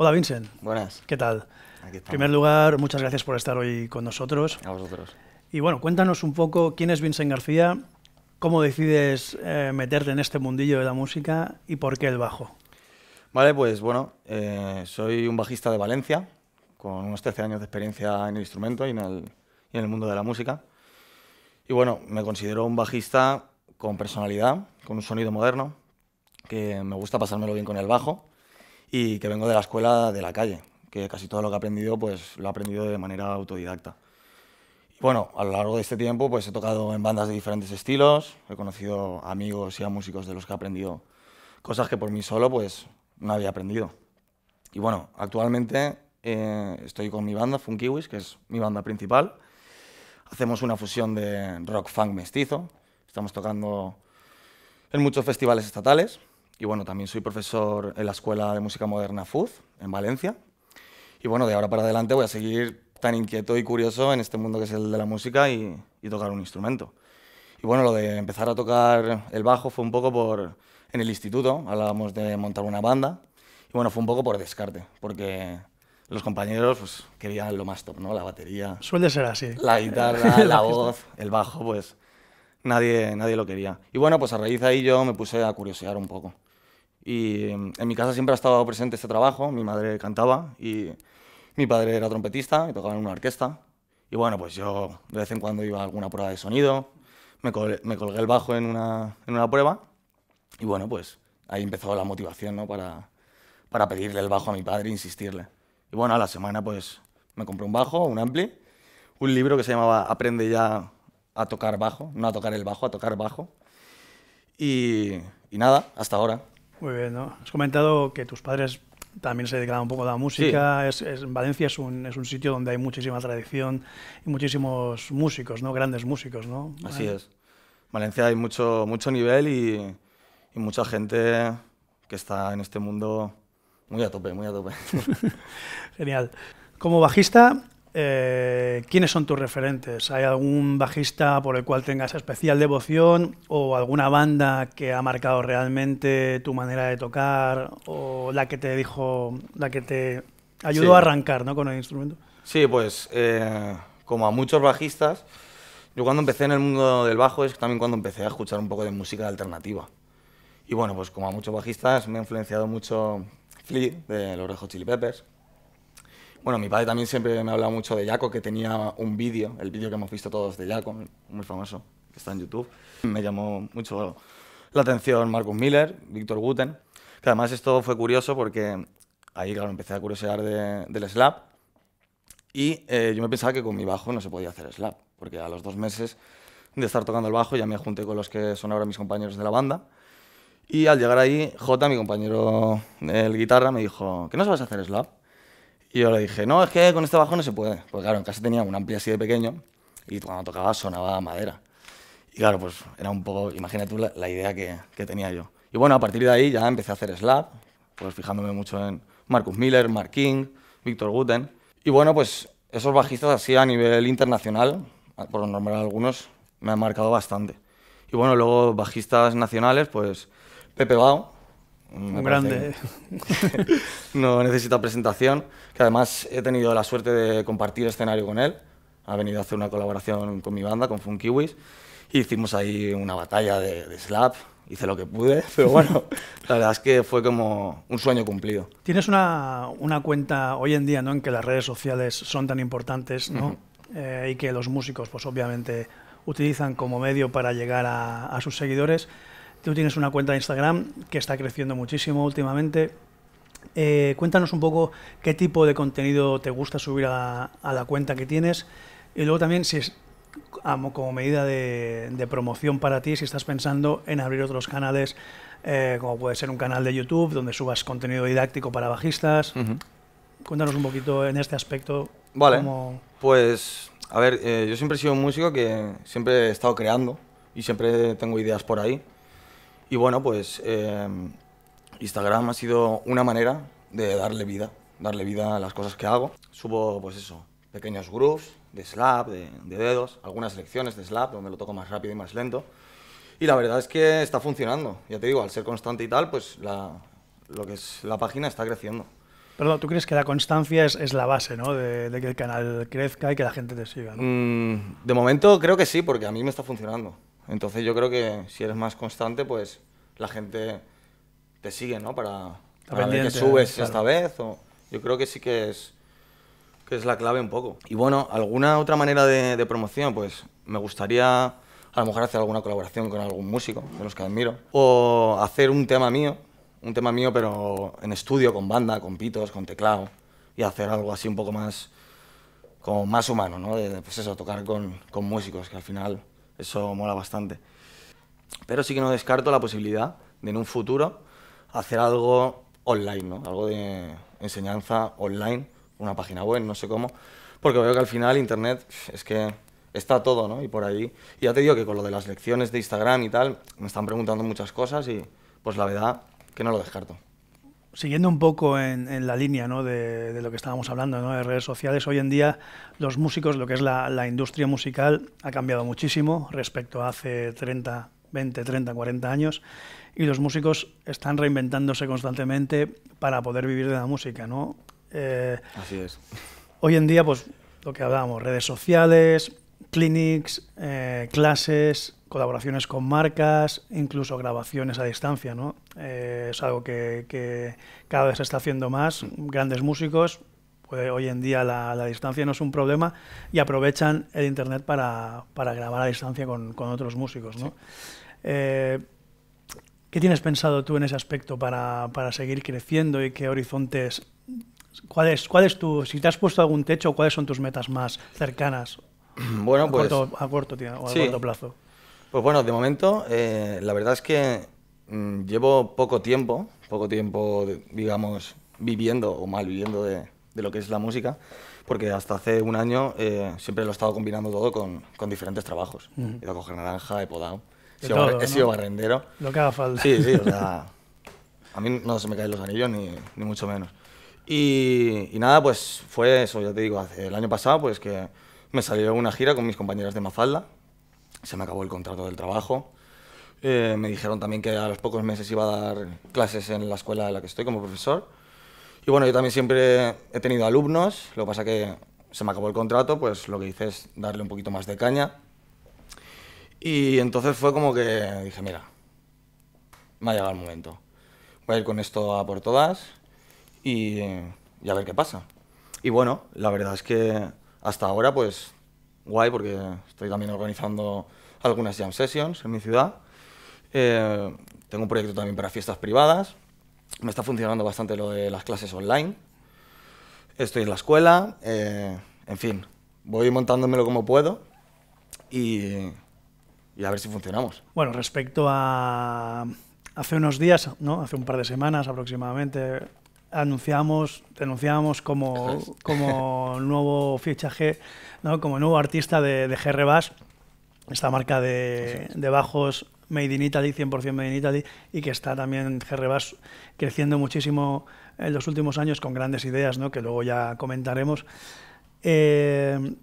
Hola Vincent. Buenas. ¿Qué tal? en primer lugar, muchas gracias por estar hoy con nosotros. A vosotros. Y bueno, cuéntanos un poco quién es Vincent García, cómo decides eh, meterte en este mundillo de la música y por qué el bajo. Vale, pues bueno, eh, soy un bajista de Valencia, con unos 13 años de experiencia en el instrumento y en el, y en el mundo de la música. Y bueno, me considero un bajista con personalidad, con un sonido moderno, que me gusta pasármelo bien con el bajo y que vengo de la escuela de la calle, que casi todo lo que he aprendido pues lo he aprendido de manera autodidacta. Y bueno, a lo largo de este tiempo pues he tocado en bandas de diferentes estilos, he conocido amigos y a músicos de los que he aprendido cosas que por mí solo pues no había aprendido. Y bueno, actualmente eh, estoy con mi banda Funkiwis, que es mi banda principal. Hacemos una fusión de rock funk mestizo. Estamos tocando en muchos festivales estatales y bueno, también soy profesor en la Escuela de Música Moderna FUZ, en Valencia. Y bueno, de ahora para adelante voy a seguir tan inquieto y curioso en este mundo que es el de la música y, tocar un instrumento. Y bueno, lo de empezar a tocar el bajo fue un poco por... En el instituto hablábamos de montar una banda. Y bueno, fue un poco por descarte, porque los compañeros pues, querían lo más top, ¿no? La batería. Suele ser así. La guitarra, la voz, el bajo, pues nadie, nadie lo quería. Y bueno, pues a raíz de ahí yo me puse a curiosear un poco. Y em, en mi casa siempre ha estado presente este trabajo. Mi madre cantaba y mi padre era trompetista y tocaba en una orquesta. Y bueno, pues yo de vez en cuando iba a alguna prueba de sonido, me, colgué el bajo en una, en una, prueba y bueno, pues ahí empezó la motivación ¿no? para, para pedirle el bajo a mi padre e insistirle. Y bueno, a la semana pues me compré un bajo, un ampli, un libro que se llamaba Aprende ya a tocar bajo, no a tocar el bajo, a tocar bajo. Y, y nada, hasta ahora. Muy bien, Has comentado que tus padres también se dedicaban un poco a la música. Es, Valencia es un, es un sitio donde hay muchísima tradición y muchísimos músicos, ¿no? Grandes músicos, ¿no? Así es, es. Valencia hay mucho, mucho nivel y, y, mucha gente que está en este mundo muy a tope, muy a tope. Genial. Como bajista, eh, ¿quiénes son tus referentes? ¿Hay algún bajista por el cual tengas especial devoción o alguna banda que ha marcado realmente tu manera de tocar o la que te dijo, la que te ayudó a arrancar ¿no? con el instrumento? Sí, pues eh, como a muchos bajistas, yo cuando empecé en el mundo del bajo es también cuando empecé a escuchar un poco de música alternativa. Y bueno, pues como a muchos bajistas me ha influenciado mucho Flea de los Rejo Chili Peppers, bueno, mi padre también siempre me hablado mucho de Jaco, que tenía un vídeo, el vídeo que hemos visto todos de Jaco, muy famoso, que está en YouTube. Me llamó mucho la atención Marcus Miller, Víctor Guten, que además esto fue curioso porque ahí, claro, empecé a curiosear del slap y eh, yo me pensaba que con mi bajo no se podía hacer slap, porque a los dos meses de estar tocando el bajo ya me junté con los que son ahora mis compañeros de la banda y al llegar ahí, J, mi compañero de guitarra, me dijo, ¿qué se vas a hacer slap? Y yo le dije, no, es que con este bajo no se puede. Porque claro, en casa tenía un ampli así de pequeño y cuando tocaba sonaba madera. Y claro, pues era un poco, imagínate tú la, idea que, tenía yo. Y bueno, a partir de ahí ya empecé a hacer slap, pues fijándome mucho en Marcus Miller, Mark King, Victor Guten. Y bueno, pues esos bajistas así a nivel internacional, por lo normal algunos, me han marcado bastante. Y bueno, luego bajistas nacionales, pues Pepe Bao, grande. no necesita presentación, que además he tenido la suerte de compartir escenario con él. Ha venido a hacer una colaboración con mi banda, con Funkiwis. y hicimos ahí una batalla de, slap, hice lo que pude, pero bueno, la verdad es que fue como un sueño cumplido. Tienes una, cuenta hoy en día, ¿no? En que las redes sociales son tan importantes, eh, y que los músicos, pues obviamente, utilizan como medio para llegar a sus seguidores. Tú tienes una cuenta de Instagram que está creciendo muchísimo últimamente. Eh, cuéntanos un poco qué tipo de contenido te gusta subir a, la cuenta que tienes y luego también si como medida de, promoción para ti si estás pensando en abrir otros canales eh, como puede ser un canal de YouTube donde subas contenido didáctico para bajistas. Cuéntanos un poquito en este aspecto. Vale. Pues, a ver, eh, yo siempre he sido un músico que siempre he estado creando y siempre tengo ideas por ahí. Y bueno, pues em, Instagram ha sido una manera de darle vida, darle vida a las cosas que hago. Subo, pues eso, pequeños grooves de slap, de, dedos, algunas lecciones de slap, donde lo toco más rápido y más lento. Y la verdad es que está funcionando. Ya te digo, al ser constante y tal, pues lo que es la página está creciendo. pero ¿tú crees que la constancia es, la base ¿no? de, que el canal crezca y que la gente te siga? Mm, de momento creo que sí, porque a mí me está funcionando. Entonces yo creo que si eres más constante, pues la gente te sigue, ¿no? Para, para que subes esta vez. O, yo creo que sí que es, que es la clave un poco. Y bueno, alguna otra manera de, promoción, pues me gustaría a lo mejor hacer alguna colaboración con algún músico de los que admiro. O hacer un tema mío, un tema mío pero en estudio, con banda, con pitos, con teclado. Y hacer algo así un poco más como más humano, ¿no? pues eso, tocar con, con músicos, que al final eso mola bastante. Pero sí que no descarto la posibilidad de en un futuro hacer algo online, ¿no? Algo de enseñanza online, una página web, no sé cómo. Porque veo que al final Internet es que está todo, ¿no? Y por ahí. Y ya te digo que con lo de las lecciones de Instagram y tal, me están preguntando muchas cosas y pues la verdad que no lo descarto siguiendo un poco en, la línea de, lo que estábamos hablando de redes sociales, hoy en día los músicos, lo que es la, industria musical, ha cambiado muchísimo respecto a hace 30, 20, 30, 40 años y los músicos están reinventándose constantemente para poder vivir de la música. Eh, Así es. Hoy en día, pues lo que hablábamos, redes sociales, clinics, eh, clases, colaboraciones con marcas, incluso grabaciones a distancia, ¿no? Eh, es algo que, cada vez se está haciendo más. Grandes músicos, pues, hoy en día la, distancia no es un problema y aprovechan el internet para, grabar a distancia con, con otros músicos, ¿no? Eh, ¿Qué tienes pensado tú en ese aspecto para, para seguir creciendo y qué horizontes? ¿Cuál es, cuál es tu, si te has puesto algún techo, cuáles son tus metas más cercanas? Bueno, a pues Corto, a corto, a corto plazo. Pues bueno, de momento, eh, la verdad es que mm, llevo poco tiempo, poco tiempo, digamos, viviendo o mal viviendo de, lo que es la música, porque hasta hace un año eh, siempre lo he estado combinando todo con, diferentes trabajos. He ido a coger naranja, he podado, he sido, barrendero. Lo que haga falta. Sí, sí, o sea, a mí no se me caen los anillos ni, mucho menos. Y, nada, pues fue eso, ya te digo, hace, el año pasado, pues que me salió una gira con mis compañeros de Mafalda, se me acabó el contrato del trabajo. Eh, me dijeron también que a los pocos meses iba a dar clases en la escuela en la que estoy como profesor. Y bueno, yo también siempre he tenido alumnos, lo que pasa que se me acabó el contrato, pues lo que hice es darle un poquito más de caña. Y entonces fue como que dije, mira, me ha llegado el momento. Voy a ir con esto a por todas y, y a ver qué pasa. Y bueno, la verdad es que hasta ahora pues guay porque estoy también organizando algunas jam sessions en mi ciudad. Eh, tengo un proyecto también para fiestas privadas. Me está funcionando bastante lo de las clases online. Estoy en la escuela. Eh, en fin, voy montándomelo como puedo y, a ver si funcionamos. Bueno, respecto a hace unos días, ¿no? hace un par de semanas aproximadamente, anunciamos, anunciábamos como, como nuevo fichaje, ¿no? como nuevo artista de, GR Bass, esta marca de, bajos Made in Italy, 100% Made in Italy, y que está también GR Bass creciendo muchísimo en los últimos años con grandes ideas, ¿no? que luego ya comentaremos. Eh,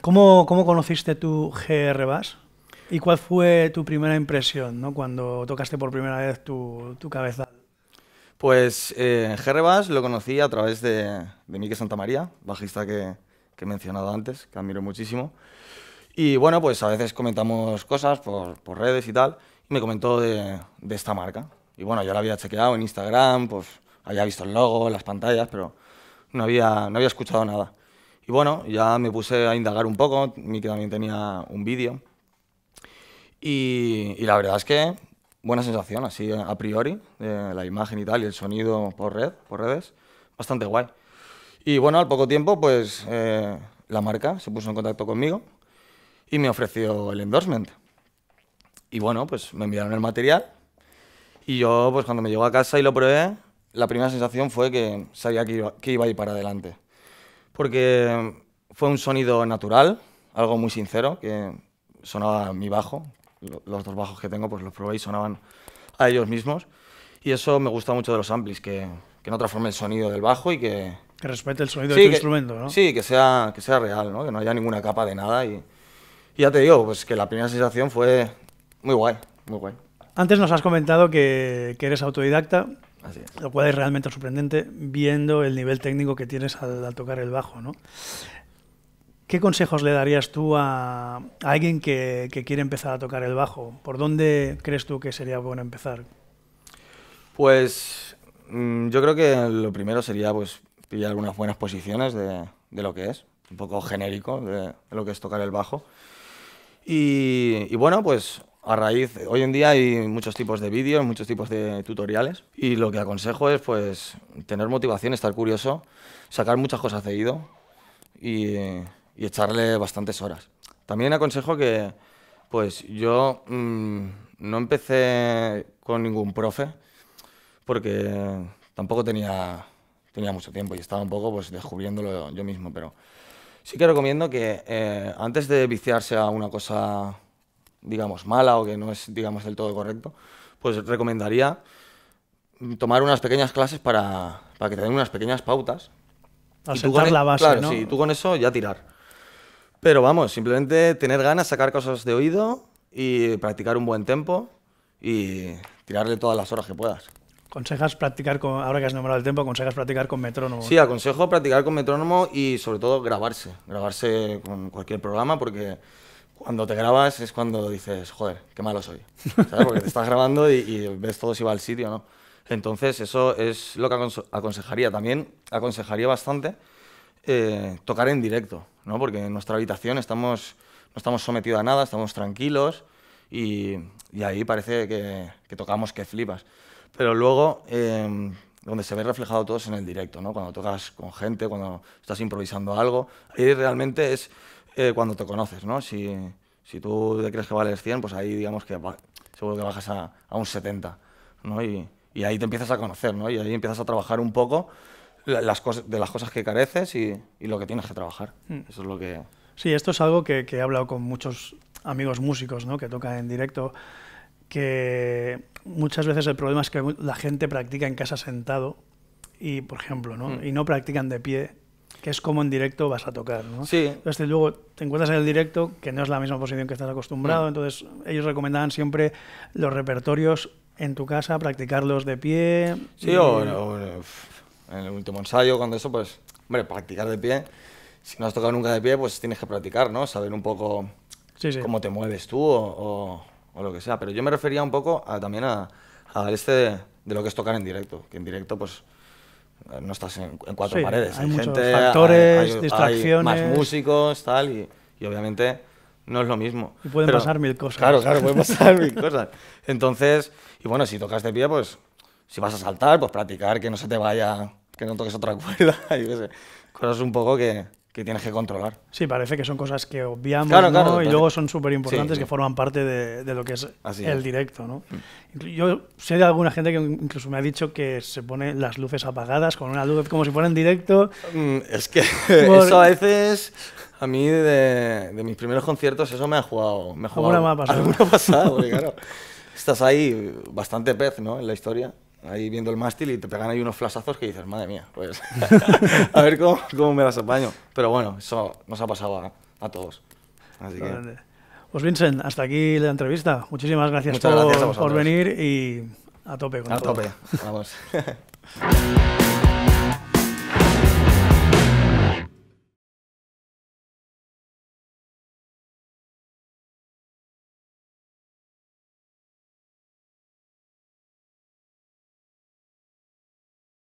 ¿cómo, conociste tú GR Bass? ¿Y cuál fue tu primera impresión cuando tocaste por primera vez tu cabeza? Pues eh, lo conocí a través de, de Mike Santamaría, bajista que, he mencionado antes, que admiro muchísimo. Y bueno, pues a veces comentamos cosas por, redes y tal, y me comentó de, esta marca. Y bueno, yo la había chequeado en Instagram, pues había visto el logo, las pantallas, pero no había, no había escuchado nada. Y bueno, ya me puse a indagar un poco, Mike también tenía un vídeo. y la verdad es que buena sensación, así eh, a priori, eh, la imagen y tal, y el sonido por red, por redes, bastante guay. Y bueno, al poco tiempo, pues eh, la marca se puso en contacto conmigo y me ofreció el endorsement. Y bueno, pues me enviaron el material y yo, pues cuando me llegó a casa y lo probé, la primera sensación fue que sabía que iba, que iba a ir para adelante. Porque fue un sonido natural, algo muy sincero, que sonaba mi bajo, los dos bajos que tengo, pues los probé y sonaban a ellos mismos. Y eso me gusta mucho de los amplis, que, que no transforme el sonido del bajo y que... Que respete el sonido del de tu instrumento, ¿no? Sí, que sea, que sea real, ¿no? Que no haya ninguna capa de nada. Y, ya te digo, pues que la primera sensación fue muy guay, muy guay. Antes nos has comentado que, que eres autodidacta, lo cual es realmente sorprendente viendo el nivel técnico que tienes al, al tocar el bajo, ¿no? ¿Qué consejos le darías tú a, alguien que, quiere empezar a tocar el bajo? ¿Por dónde crees tú que sería bueno empezar? Pues mm, yo creo que lo primero sería pues pillar algunas buenas posiciones de, lo que es, un poco genérico de, lo que es tocar el bajo. Y, y bueno, pues a raíz, hoy en día hay muchos tipos de vídeos, muchos tipos de tutoriales y lo que aconsejo es pues tener motivación, estar curioso, sacar muchas cosas de ido y y echarle bastantes horas. También aconsejo que, pues yo mm, no empecé con ningún profe porque tampoco tenía, tenía mucho tiempo y estaba un poco pues, descubriéndolo yo mismo, pero sí que recomiendo que eh, antes de viciarse a una cosa, digamos, mala o que no es, digamos, del todo correcto, pues recomendaría tomar unas pequeñas clases para, para que te den unas pequeñas pautas. Asentar e- la base, claro, ¿no? sí, tú con eso ya tirar. Pero vamos, simplemente tener ganas, sacar cosas de oído y practicar un buen tempo y tirarle todas las horas que puedas. ¿Consejas practicar con, ahora que has nombrado el tiempo, aconsejas practicar con metrónomo? Sí, aconsejo practicar con metrónomo y sobre todo grabarse, grabarse con cualquier programa porque cuando te grabas es cuando dices, joder, qué malo soy, ¿sabes? Porque te estás grabando y, y ves todo si va al sitio no. Entonces eso es lo que aconsejaría también, aconsejaría bastante eh, tocar en directo, ¿no? porque en nuestra habitación estamos, no estamos sometidos a nada, estamos tranquilos y, ahí parece que, tocamos que flipas. Pero luego, em, donde se ve reflejado todo es en el directo, ¿no? cuando tocas con gente, cuando estás improvisando algo, ahí realmente es eh, cuando te conoces. ¿no? Si, si tú crees que vales 100, pues ahí digamos que seguro que bajas a, un 70 ¿no? y, y ahí te empiezas a conocer ¿no? y ahí empiezas a trabajar un poco las cosas, de las cosas que careces y, lo que tienes que trabajar. Mm. Eso es lo que... Sí, esto es algo que, he hablado con muchos amigos músicos ¿no? que tocan en directo, que muchas veces el problema es que la gente practica en casa sentado y, por ejemplo, ¿no? Mm. y no practican de pie, que es como en directo vas a tocar. ¿no? luego te encuentras en el directo que no es la misma posición que estás acostumbrado, mm. entonces ellos recomendaban siempre los repertorios en tu casa, practicarlos de pie. Sí, o en el último ensayo, cuando eso, pues, hombre, practicar de pie. Si no has tocado nunca de pie, pues tienes que practicar, ¿no? Saber un poco cómo te mueves tú o, lo que sea. Pero yo me refería un poco también a, este de, lo que es tocar en directo. Que en directo, pues, no estás en, cuatro paredes. Hay, gente, factores, hay, hay, distracciones. más músicos, tal, y, obviamente no es lo mismo. Y pueden pasar mil cosas. Claro, claro, pueden pasar mil cosas. Entonces, y bueno, si tocas de pie, pues si vas a saltar, pues practicar que no se te vaya que no toques otra cuerda, Cosas un poco que, que, tienes que controlar. Sí, parece que son cosas que obviamos y luego son súper importantes que forman parte de, lo que es el directo. ¿no? Mm. Yo sé de alguna gente que incluso me ha dicho que se pone las luces apagadas con una luz como si fuera en directo. Mm, es que eso a veces... A mí de, mis primeros conciertos eso me ha jugado. Me ha jugado alguna me ha pasado. porque claro, estás ahí bastante pez, ¿no? En la historia ahí viendo el mástil y te pegan ahí unos flasazos que dices, madre mía, pues a ver cómo, cómo, me las apaño. Pero bueno, eso nos ha pasado a, todos. Así Pues Vincent, hasta aquí la entrevista. Muchísimas gracias, por, venir y a tope con A tope, vamos.